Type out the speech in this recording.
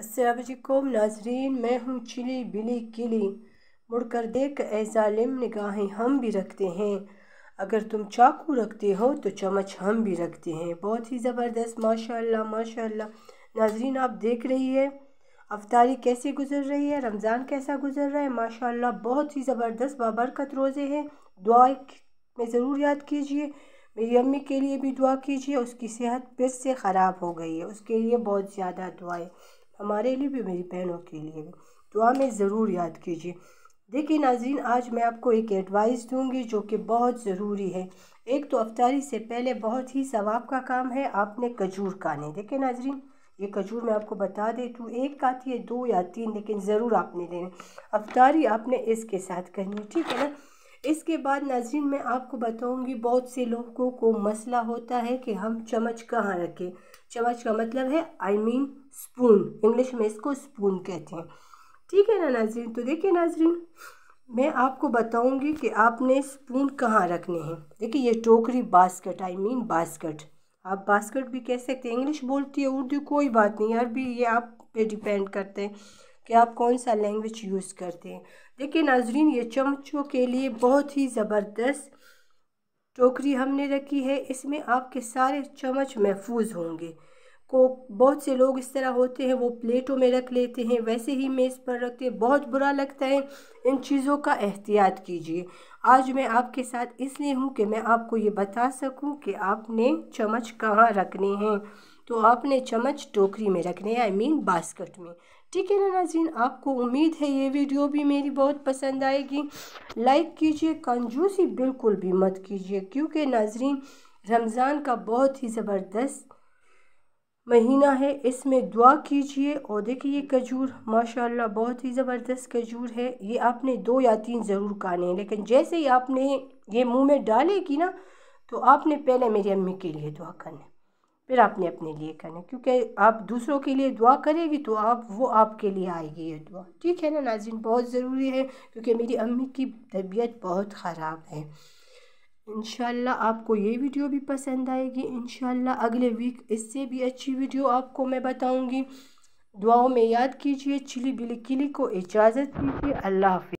असलकुम नाजरीन मैं हूँ चिली बिली किली मुड़ कर देख ालिम निगाहें हम भी रखते हैं अगर तुम चाकू रखते हो तो चम्मच हम भी रखते हैं बहुत ही ज़बरदस्त माशाल्लाह माशाल्लाह नाजरीन आप देख रही है अवतारी कैसे गुजर रही है रमज़ान कैसा गुजर रहा है माशाल्लाह बहुत ही ज़बरदस्त बाबरकत रोज़े हैं दुआ में ज़रूर याद कीजिए मेरी अम्मी के लिए भी दुआ कीजिए उसकी सेहत फिर से ख़राब हो गई है उसके लिए बहुत ज़्यादा दुआएँ हमारे लिए भी मेरी बहनों के लिए भी दुआ में ज़रूर याद कीजिए देखिए नाजीन आज मैं आपको एक एडवाइस दूंगी जो कि बहुत ज़रूरी है एक तो अफ्तारी से पहले बहुत ही सवाब का काम है आपने खजूर खाने देखिए नाजरीन ये खजूर मैं आपको बता दे तू एक खाती है दो या तीन लेकिन ज़रूर आपने लेने अफ्तारी आपने इसके साथ करनी ठीक है ना इसके बाद नाजरीन मैं आपको बताऊँगी बहुत से लोगों को मसला होता है कि हम चम्मच कहाँ रखें चम्मच का मतलब है आई मीन स्पून इंग्लिश में इसको स्पून कहते हैं ठीक है ना नाजरीन तो देखिए नाजरीन मैं आपको बताऊंगी कि आपने स्पून कहाँ रखने हैं देखिए ये टोकरी बास्केट आई मीन बास्केट आप बास्केट भी कह सकते हैं इंग्लिश बोलती है उर्दू कोई बात नहीं भी ये आप पे डिपेंड करते हैं कि आप कौन सा लैंग्वेज यूज़ करते हैं देखिए नाजरीन ये चमचों के लिए बहुत ही ज़बरदस्त टोकरी हमने रखी है इसमें आपके सारे चम्मच महफूज होंगे को बहुत से लोग इस तरह होते हैं वो प्लेटों में रख लेते हैं वैसे ही मेज़ पर रखते हैं बहुत बुरा लगता है इन चीज़ों का एहतियात कीजिए आज मैं आपके साथ इसलिए हूँ कि मैं आपको ये बता सकूँ कि आपने चम्मच कहाँ रखने हैं तो आपने चम्मच टोकरी में रखने आई मीन बास्केट में ठीक है ना नाजीन आपको उम्मीद है ये वीडियो भी मेरी बहुत पसंद आएगी लाइक कीजिए कंजूसी बिल्कुल भी मत कीजिए क्योंकि नाजरीन रमज़ान का बहुत ही ज़बरदस्त महीना है इसमें दुआ कीजिए और देखिए ये खजूर माशाल्लाह बहुत ही ज़बरदस्त खजूर है ये आपने दो या तीन ज़रूर खाने हैं लेकिन जैसे ही आपने ये मुंह में डालेगी ना तो आपने पहले मेरी अम्मी के लिए दुआ करने फिर आपने अपने लिए करना क्योंकि आप दूसरों के लिए दुआ करेगी तो आप वो आपके लिए आएगी ये दुआ ठीक है ना नाजिन बहुत ज़रूरी है क्योंकि मेरी अम्मी की तबीयत बहुत ख़राब है इन आपको ये वीडियो भी पसंद आएगी इन अगले वीक इससे भी अच्छी वीडियो आपको मैं बताऊँगी दुआओं में याद कीजिए चिली बिली किली को इजाज़त दीजिए अल्लाह हाफि